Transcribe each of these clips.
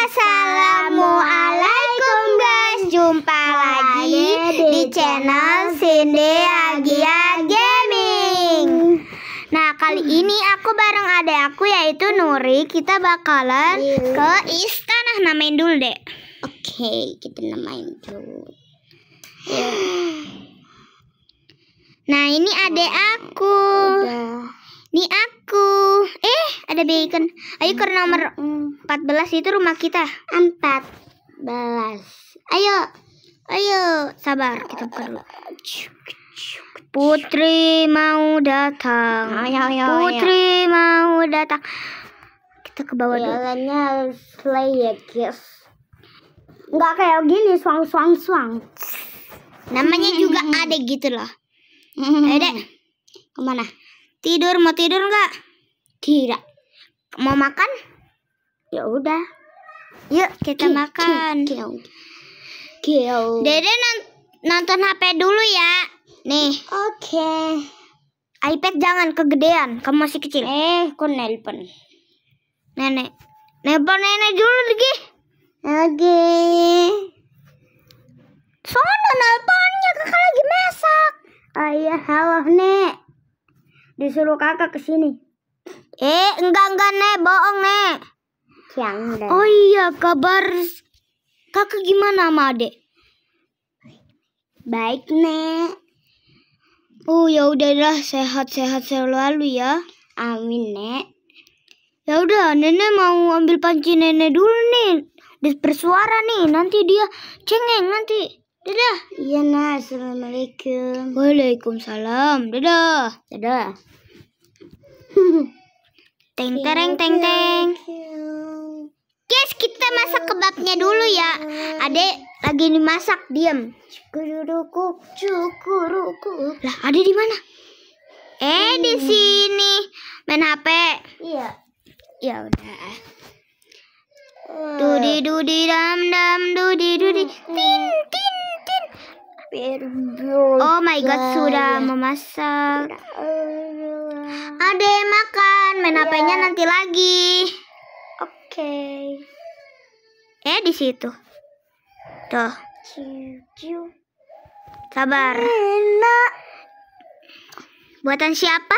Assalamualaikum guys Jumpa lagi di channel Cindy Agia Gaming Nah kali ini aku bareng adek aku yaitu Nuri Kita bakalan iya. ke istana Namain dulu deh. Oke kita namain dulu Nah ini adek aku Ini aku ada bacon. Ayo ke nomor 14 itu rumah kita. 14. Ayo. Ayo, sabar kita buka dulu. Putri mau datang. Ayo, ayo, Putri ayo. mau datang. Kita ke bawah dulu. Jalannya slay ya, guys. Enggak kayak gini suang suang suang Namanya juga ada gitu loh. Ayo, Dek. Kemana? Tidur, mau tidur nggak? Tidak mau makan ya udah yuk kita ki, makan kiu, kio dede nonton hp dulu ya nih oke okay. iPad jangan kegedean kamu masih kecil eh aku nelpon nenek nelpon nenek dulu lagi lagi soalnya nelponnya kakak lagi masak ayah iya, halo nek disuruh kakak kesini Eh, enggak enggak Nek, bohong Nek. Jangan. Oh iya, kabar Kakak gimana sama Adek? Baik, Nek. Oh, ya udahlah sehat-sehat selalu ya. Amin, Nek. Ya udah, Nenek mau ambil panci Nenek dulu nih. Udah bersuara nih, nanti dia cengeng nanti. Dadah. Iya, Nak. Assalamualaikum. Waalaikumsalam. Dadah. Dadah. Teng tereng teng teng. Guys, kita masak kebabnya dulu ya. Adek lagi dimasak, diam. Cukuruku, cukuruku. Lah, ada di mana? Eh, di hmm. sini. Main HP. Iya. Ya udah. Eh. Dudi dudi dam dam dudi dudi hmm, hmm. tin tin tin. Oh my god, sudah memasak. Ada makan duluan main yeah. HP-nya nanti lagi. Oke. Okay. Eh, di situ. Tuh. Sabar. Enak. Buatan siapa?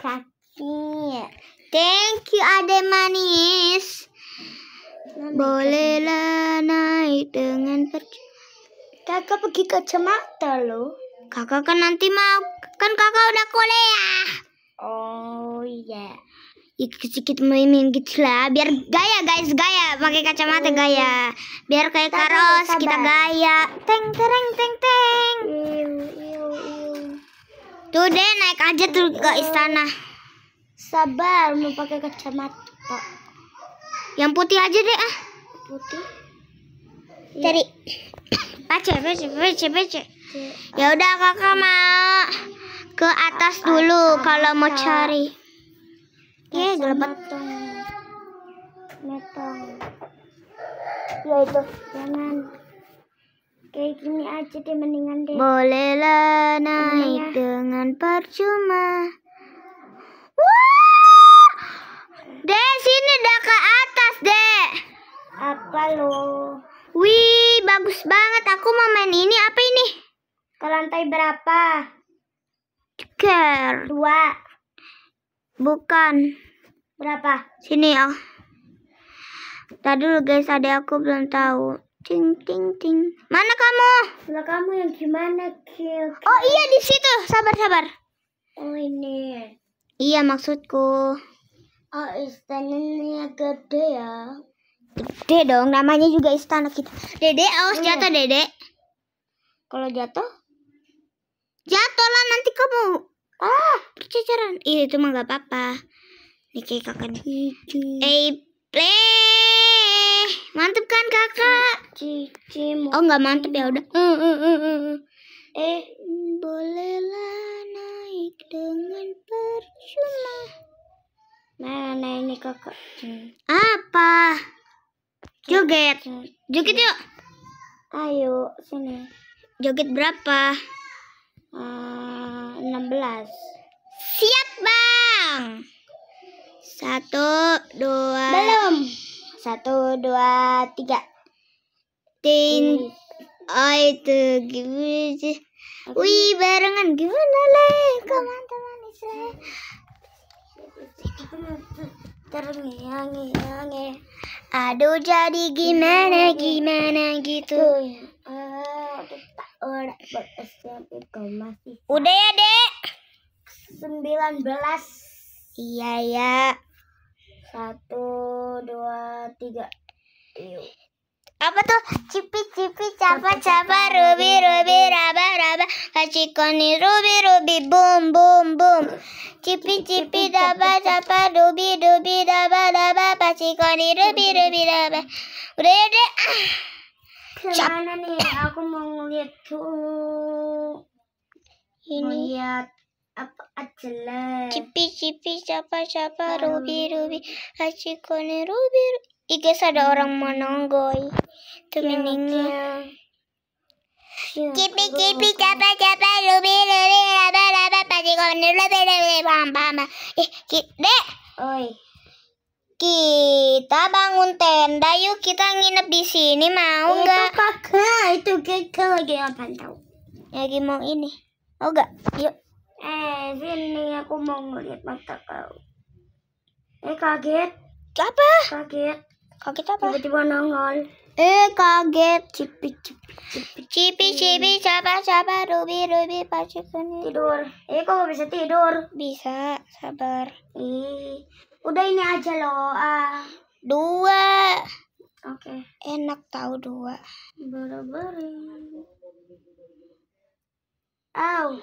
Kaki. Thank you, Ade Manis. Bolehlah naik dengan pergi. Kakak pergi ke cemata loh. Kakak kan nanti mau. Kan kakak udah kuliah. Oh. Oh iya. Sedikit main-main gitu lah biar gaya guys, gaya pakai kacamata oh. gaya. Biar kayak karos kita gaya. Teng tereng teng teng. Tuh deh naik aja tuh ke istana. Sabar mau pakai kacamata. Yang putih aja deh ah. Putih. Iya. Cari. Pace, pace, pace, pace. Ya udah kakak mau ke atas dulu kalau mau cari. Iya, gelepet. Metong. Ya itu, jangan. Kayak gini aja deh mendingan deh. Bolehlah naik ya. dengan percuma. Wah! deh sini udah ke atas, Dek. Apa lo? Wih, bagus banget. Aku mau main ini. Apa ini? Ke lantai berapa? Dua. Bukan. Berapa? Sini ya. Oh. Tadi dulu guys, ada aku belum tahu. Ting ting ting. Mana kamu? Mana kamu yang gimana, Kil? Oh iya di situ. Sabar sabar. Oh ini. Iya maksudku. Oh istananya gede ya. Gede dong. Namanya juga istana kita. Dede, awas oh, iya. jatuh Dede. Kalau jatuh? Jatuh lah nanti kamu Ah, berceceran. Ih, iya, itu mah gak apa-apa. Ini kayak kakak. Eh, play. Mantep kan kakak? Cici, oh nggak mantep ya udah. Mm, mm, mm, eh, bolehlah naik dengan percuma. Nah, nah ini kakak. Apa? Joget. Joget yuk. Ayo, sini. Joget berapa? Eh, enam 16 siap bang satu dua belum satu dua tiga tin oh itu gimana wih barengan gimana leh teman teman Terus terngiang-ngiang aduh jadi gimana gimana gitu uh, masih udah ya dek 19 iya ya satu dua tiga yuk apa tuh cipi cipi capa capa rubi rubi raba raba kacikoni rubi rubi boom boom boom cipi cipi daba daba dubi dubi daba daba koni rubi rubi raba udah ya, deh kocak. nih? Aku mau ngeliat tuh. Ini. lihat apa aja Cipi cipi capa capa rubi rubi aci kone rubi. Iga ada hmm. orang menonggoi. Tuh meningnya. Ya, cipi cipi capa capa rubi rubi laba laba pasti kone ruby, rubi pam pam. Eh, dek. Oi. Kita bangun tenda yuk, kita nginep di sini mau nggak? Itu kakak, itu kakak lagi ngapain tahu? Lagi mau ini, mau nggak? Yuk. Eh, sini aku mau ngeliat mata kau. Eh kaget. Apa? Kaget. Kaget apa? Tiba-tiba nongol. Eh kaget. Cipi cipi cipi cipi cipi capa capa rubi rubi pasti kan. tidur. Eh kok bisa tidur? Bisa, sabar. Ih. Udah ini aja loh. Ah. Dua. Oke. Okay. Enak tahu dua. Beri-beri. Au.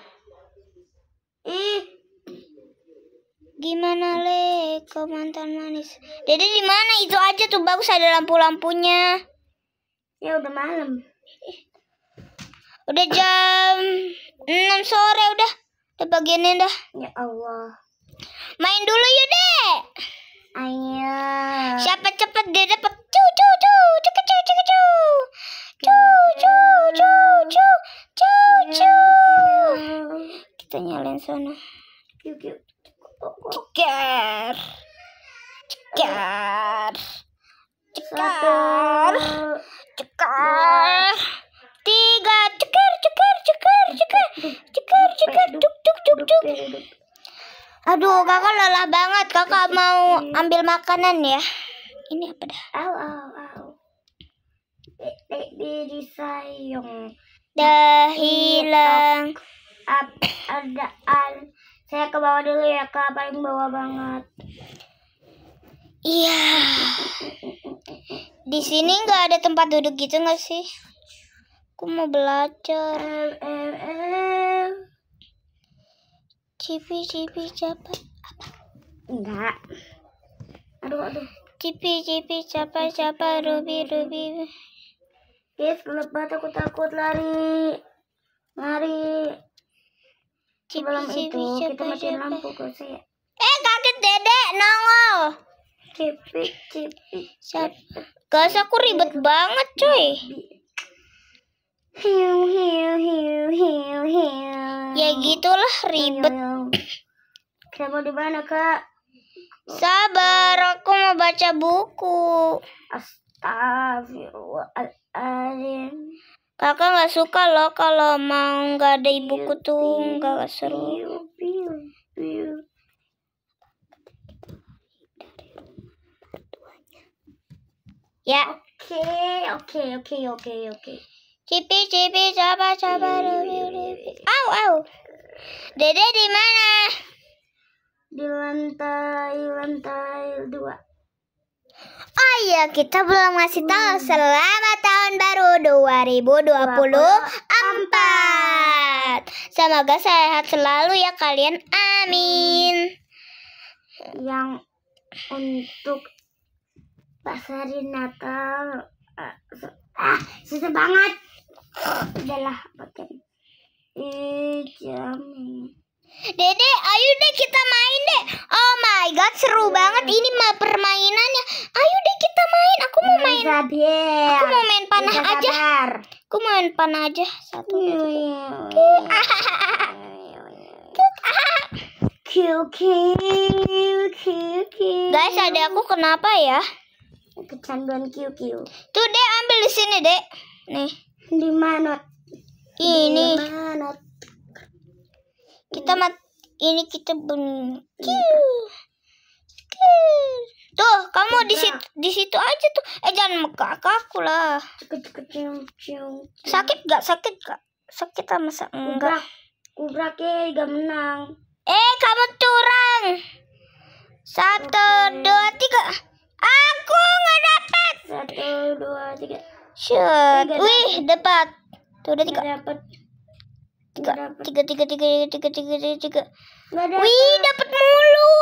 Ih. Gimana le, kau mantan manis? jadi di mana? Itu aja tuh bagus ada lampu-lampunya. Ya udah malam. Udah jam enam sore udah. Udah bagiannya dah. Ya Allah. Main dulu yuk, ya, deh Ayo. Siapa cepat dia dapat cu cu cu cu cu cu cu. Cu cu cu cu cu cu. Kita nyalain sana. Ceker. Ceker. Ceker. Ceker. Tiga ceker. Aduh, kakak lelah banget. Kakak mau ambil makanan ya. Ini apa dah? Au, au, au. Baby sayang. Dah iya, hilang. ada al. Saya ke bawah dulu ya, Kak. Paling bawah banget. Iya. Di sini nggak ada tempat duduk gitu nggak sih? Aku mau belajar. TV TV siapa? apa enggak aduh aduh cipi cipi siapa siapa? Ruby ruby. guys lebat aku takut lari lari sebelum itu kita matiin lampu kau saya. eh kaget dedek nongol cipi cipi Siapa? gas aku ribet banget cuy hiu hiu hiu hiu hiu ya gitulah ribet saya mau di mana kak sabar aku mau baca buku astagfirullahaladzim kakak nggak suka loh kalau mau nggak ada ibuku tuh nggak seru Ya. Oke, okay, oke, okay, oke, okay, oke, oke. Cipi, cipi, coba, coba, dulu. Au, au. Dede di mana? Di lantai, lantai dua. Oh iya, kita belum ngasih hmm. tahu selamat tahun baru 2024. Semoga sehat selalu ya kalian. Amin. Yang untuk pasari Natal eh, ah, susah banget. Udahlah, pakai. Ih, Dede, ayo deh kita main deh. Oh my god, seru yeah. banget ini mah permainannya. Ayo deh kita main. Aku mau iya, main. Aku mau main panah yeah, aja. Aku mau main panah aja. Satu. Guys, ada aku kenapa ya? Kecanduan kill, kill. Tuh deh, ambil di sini deh. Nih. Di mana? ini kita mat ini kita bunyi tuh kamu di situ di situ aja tuh eh jangan muka aku lah sakit gak sakit gak sakit sama sakit enggak kubrak eh, gak menang eh kamu curang satu dua tiga aku nggak dapat satu dua tiga Shoot. wih dapat Tuh udah tiga. Dapat. Tiga, tiga, tiga, tiga, tiga, tiga, tiga, tiga. Wih, dapat mulu.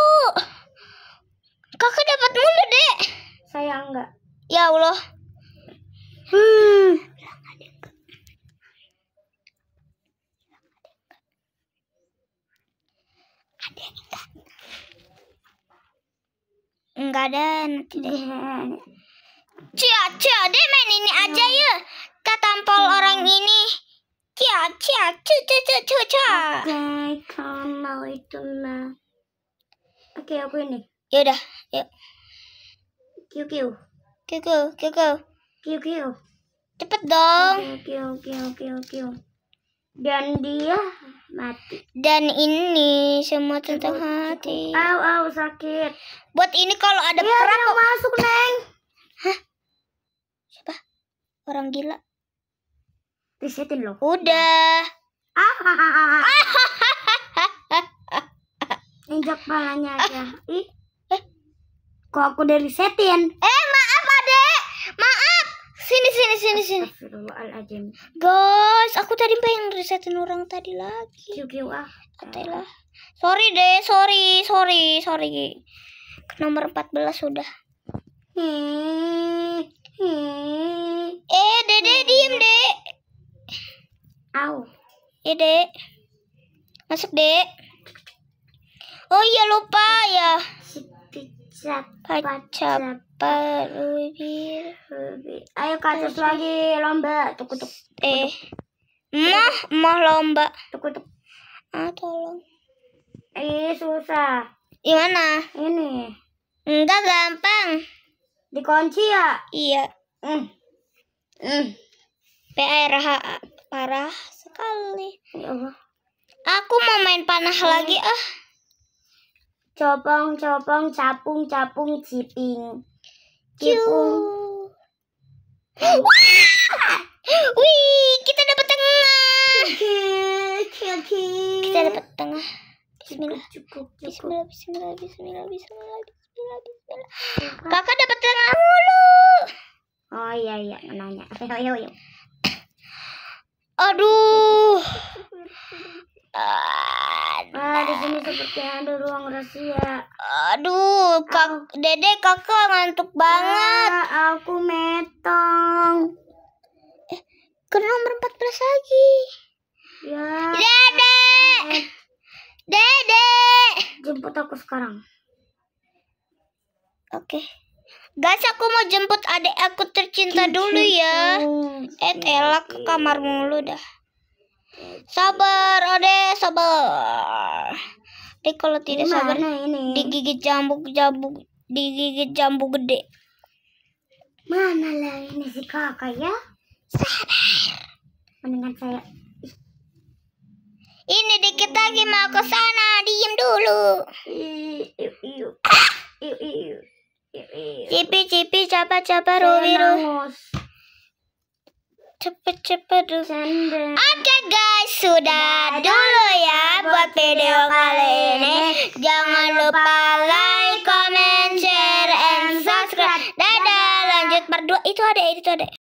Kakak dapat mulu, Dek. Saya enggak. Ya Allah. Hmm. Enggak ada nanti deh. Cia, cia, deh main ini aja ya kita tampol orang hmm. ini. Cia, cia, cu, cu, cu, cu, cu. Oke, okay, kalau itu mah. Oke, okay, aku ini. Yaudah, yuk. Kiu, kiu. Kiu, kiu, kiu, kiu. Kiu, kiu. Cepet dong. Kiu, kiu, kiu, kiu. Dan dia mati. Dan ini semua tentang hati. Au, au, sakit. Buat ini kalau ada ya, perang. Iya, masuk, Neng. Hah? Siapa? Orang gila. Resetin loh. Kan udah. Injak palanya aja. Ih. Eh. Kok aku udah resetin? Eh, maaf, Adek. Maaf. Sini, sini, sini, sini. Astagfirullahaladzim. Guys, aku tadi pengen resetin orang tadi lagi. QQA. Atelah. Ah. Sorry deh, sorry, sorry, sorry. Ke nomor 14 sudah. Hmm. Hmm. Eh, Dede diem deh. Au. ide iya, Dek. Masuk, Dek. Oh iya lupa ya. lebih lebih Ayo kasus lagi lomba. Tuk tuk. Eh. Mah, mah lomba. Tuk tuk. Ah, tolong. Eh, susah. Di mana? Ini. Enggak gampang. Dikunci ya? Iya. Mm. Mm. P R H A parah sekali. Ya Allah. Aku mau main panah Ayo. Iya. lagi ah. Eh. Copong, copong, capung, capung, ciping. Cipung. Wih, kita dapat tengah. Kita dapat tengah. Bismillah. Cukup, cukup. Bismillah, bismillah, bismillah, bismillah, bismillah, bismillah. Kakak dapat tengah mulu. Oh iya iya, nanya. Ayo, ayo, ayo. Aduh. Ah, di sini seperti ada ruang rahasia. Ya. Aduh, kak, dede kakak ngantuk banget. Ah, aku metong. Eh, ke nomor 14 lagi. Ya. Dede. Dede. Jemput aku sekarang. Oke. Okay. Guys, aku mau jemput adik aku tercinta dulu ya. Eh, elak ke kamar mulu dah. Sabar, Ode, sabar. Adek kalau tidak ini sabar ini? digigit jambuk-jambuk, digigit jambu gede. Mana lah ini si kakak ya? Sabar. Mendingan saya ini dikit lagi mau ke sana, diem dulu. Iu, iu, iu. Iu, iu. Cipi cipi capa capa rubi rubi. Cepat cepat Oke guys sudah dulu ya buat video kali ini. Jangan lupa like, comment, share, and subscribe. Dadah lanjut berdua itu ada itu ada.